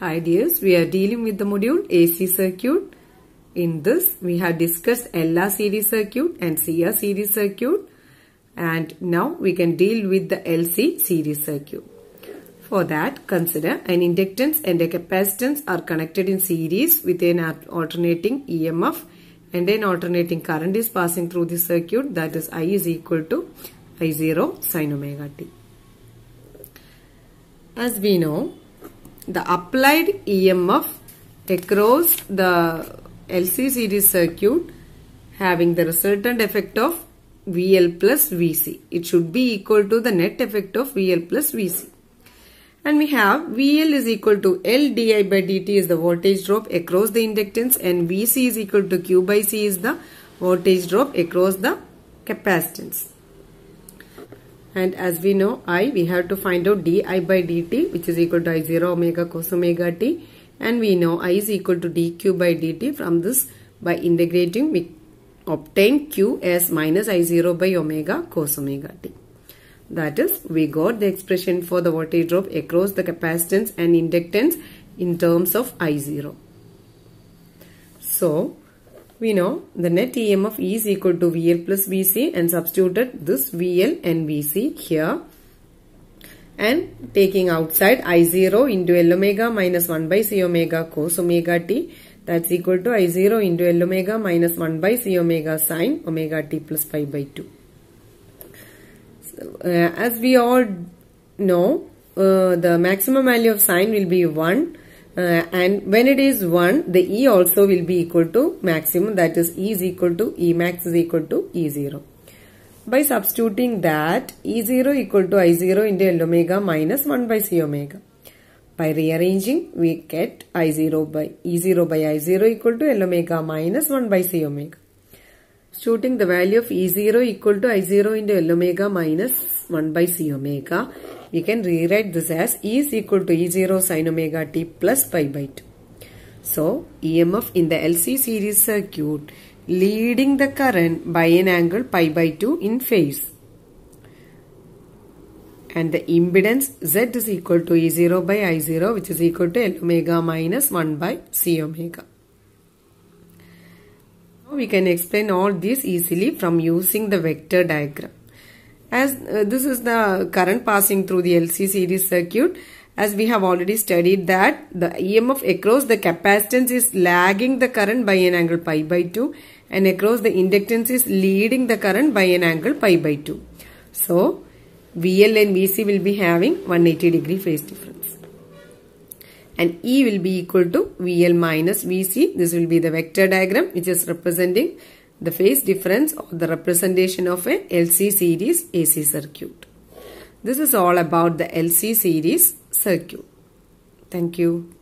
Hi dears, we are dealing with the module AC circuit. In this, we have discussed LR series circuit and CR series circuit. And now we can deal with the LC series circuit. For that, consider an inductance and a capacitance are connected in series with an alternating EMF and an alternating current is passing through the circuit that is I is equal to I0 sine omega t. As we know, the applied EMF across the LC series circuit having the resultant effect of VL plus VC. It should be equal to the net effect of VL plus VC. And we have VL is equal to L di by dt is the voltage drop across the inductance and VC is equal to Q by C is the voltage drop across the capacitance and as we know i we have to find out di by dt which is equal to i 0 omega cos omega t and we know i is equal to dq by dt from this by integrating we obtain q as minus i 0 by omega cos omega t that is we got the expression for the voltage drop across the capacitance and inductance in terms of i 0 so we know the net EMF is equal to VL plus VC and substituted this VL and VC here and taking outside I0 into L omega minus 1 by C omega cos omega t that's equal to I0 into L omega minus 1 by C omega sine omega t plus by 2. uh, as we all know, uh, the maximum value of sine will be 1 uh, and when it is 1 the E also will be equal to maximum that is E is equal to E max is equal to E0. By substituting that E0 equal to I0 into L omega minus 1 by C omega. By rearranging we get I0 by E0 by I0 equal to L omega minus 1 by C omega substituting the value of E0 equal to I0 into L omega minus 1 by C omega. We can rewrite this as E is equal to E0 sin omega t plus pi by 2. So, EMF in the LC series circuit leading the current by an angle pi by 2 in phase. And the impedance Z is equal to E0 by I0 which is equal to L omega minus 1 by C omega we can explain all this easily from using the vector diagram. As uh, this is the current passing through the LC series circuit, as we have already studied that the EMF across the capacitance is lagging the current by an angle pi by 2 and across the inductance is leading the current by an angle pi by 2. So, VL and VC will be having 180 degree phase difference and E will be equal to VL minus VC. This will be the vector diagram which is representing the phase difference or the representation of a LC series AC circuit. This is all about the LC series circuit. Thank you.